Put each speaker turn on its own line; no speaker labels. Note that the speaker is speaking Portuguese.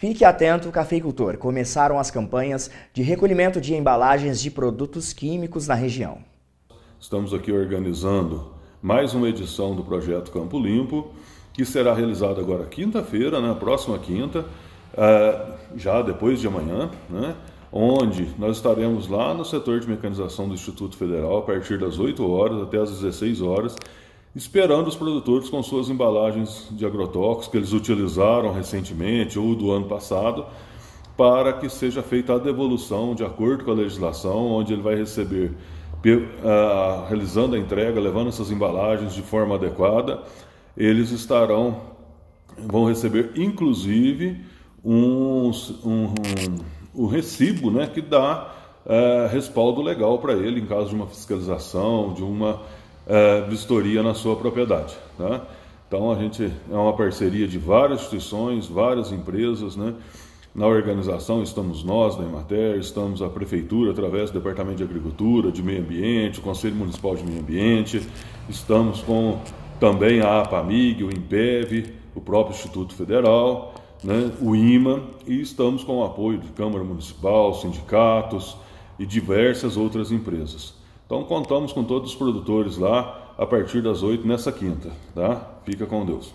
Fique atento, cafeicultor. Começaram as campanhas de recolhimento de embalagens de produtos químicos na região.
Estamos aqui organizando mais uma edição do projeto Campo Limpo, que será realizada agora quinta-feira, na né, próxima quinta, eh, já depois de amanhã, né, onde nós estaremos lá no setor de mecanização do Instituto Federal a partir das 8 horas até as 16 horas esperando os produtores com suas embalagens de agrotóxicos que eles utilizaram recentemente ou do ano passado, para que seja feita a devolução de acordo com a legislação, onde ele vai receber, realizando a entrega, levando essas embalagens de forma adequada, eles estarão, vão receber inclusive um, um, um, um recibo né, que dá eh, respaldo legal para ele em caso de uma fiscalização, de uma é, vistoria na sua propriedade. Tá? Então a gente é uma parceria de várias instituições, várias empresas, né? Na organização estamos nós da Emater, estamos a prefeitura através do Departamento de Agricultura, de Meio Ambiente, o Conselho Municipal de Meio Ambiente, estamos com também a APAMIG, o IMPEV, o próprio Instituto Federal, né, o IMA, e estamos com o apoio de Câmara Municipal, sindicatos e diversas outras empresas. Então contamos com todos os produtores lá a partir das 8 nessa quinta, tá? Fica com Deus.